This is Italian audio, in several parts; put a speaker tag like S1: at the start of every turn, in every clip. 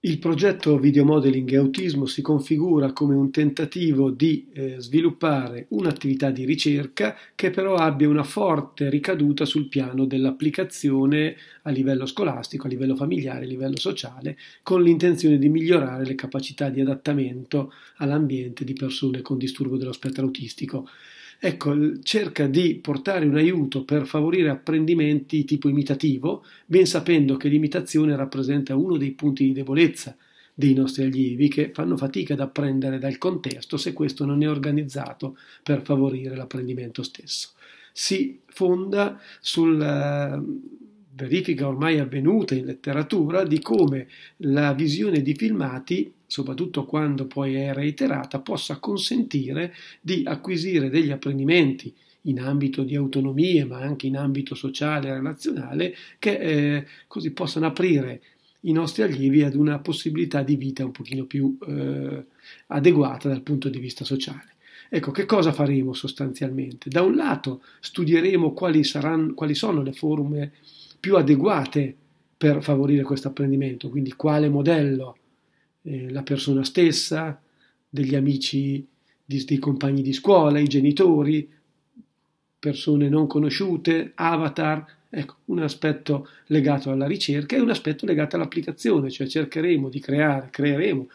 S1: Il progetto Video Modeling e Autismo si configura come un tentativo di eh, sviluppare un'attività di ricerca che però abbia una forte ricaduta sul piano dell'applicazione a livello scolastico, a livello familiare, a livello sociale, con l'intenzione di migliorare le capacità di adattamento all'ambiente di persone con disturbo dello spettro autistico. Ecco, cerca di portare un aiuto per favorire apprendimenti tipo imitativo, ben sapendo che l'imitazione rappresenta uno dei punti di debolezza dei nostri allievi che fanno fatica ad apprendere dal contesto se questo non è organizzato per favorire l'apprendimento stesso. Si fonda sul verifica ormai avvenuta in letteratura di come la visione di filmati, soprattutto quando poi è reiterata, possa consentire di acquisire degli apprendimenti in ambito di autonomie, ma anche in ambito sociale e relazionale, che eh, così possano aprire i nostri allievi ad una possibilità di vita un pochino più eh, adeguata dal punto di vista sociale. Ecco, che cosa faremo sostanzialmente? Da un lato studieremo quali, saranno, quali sono le forme più adeguate per favorire questo apprendimento, quindi quale modello, eh, la persona stessa, degli amici, di, dei compagni di scuola, i genitori, persone non conosciute, avatar, ecco, un aspetto legato alla ricerca e un aspetto legato all'applicazione, cioè cercheremo di creare, creeremo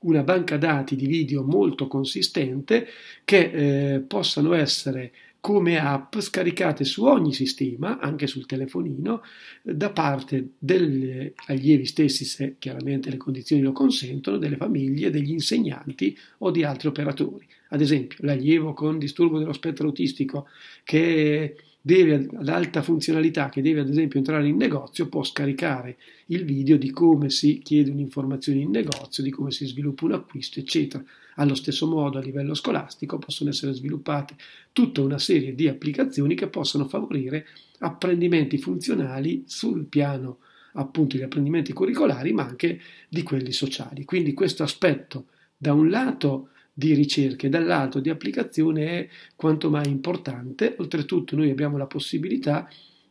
S1: una banca dati di video molto consistente che eh, possano essere come app scaricate su ogni sistema, anche sul telefonino, da parte degli allievi stessi, se chiaramente le condizioni lo consentono, delle famiglie, degli insegnanti o di altri operatori. Ad esempio, l'allievo con disturbo dello spettro autistico che deve, ad alta funzionalità che deve ad esempio entrare in negozio può scaricare il video di come si chiede un'informazione in negozio, di come si sviluppa un acquisto, eccetera. Allo stesso modo a livello scolastico possono essere sviluppate tutta una serie di applicazioni che possono favorire apprendimenti funzionali sul piano appunto di apprendimenti curricolari ma anche di quelli sociali. Quindi questo aspetto da un lato di ricerca e dall'altro di applicazione è quanto mai importante. Oltretutto noi abbiamo la possibilità,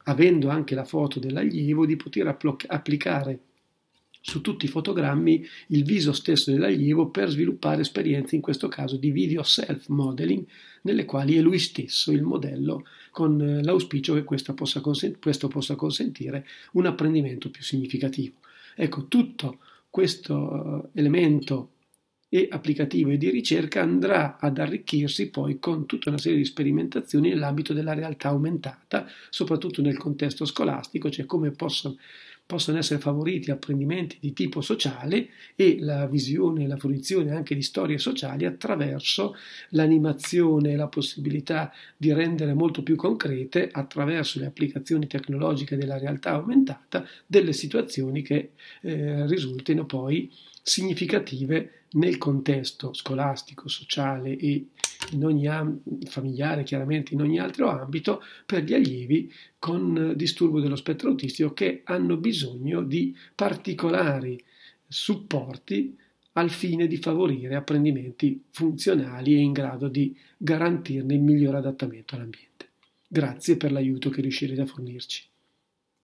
S1: avendo anche la foto dell'allievo, di poter appl- applicare su tutti i fotogrammi il viso stesso dell'allievo per sviluppare esperienze, in questo caso di video self modeling, nelle quali è lui stesso il modello, con eh, l'auspicio che questo possa, consent- questo possa consentire un apprendimento più significativo. Ecco, tutto questo eh, elemento e applicativo e di ricerca andrà ad arricchirsi poi con tutta una serie di sperimentazioni nell'ambito della realtà aumentata, soprattutto nel contesto scolastico, cioè come possono, possono essere favoriti apprendimenti di tipo sociale e la visione e la fruizione anche di storie sociali attraverso l'animazione e la possibilità di rendere molto più concrete attraverso le applicazioni tecnologiche della realtà aumentata delle situazioni che eh, risultino poi significative nel contesto scolastico, sociale e in ogni am- familiare, chiaramente in ogni altro ambito, per gli allievi con disturbo dello spettro autistico che hanno bisogno di particolari supporti al fine di favorire apprendimenti funzionali e in grado di garantirne il miglior adattamento all'ambiente. Grazie per l'aiuto che riuscirete a fornirci.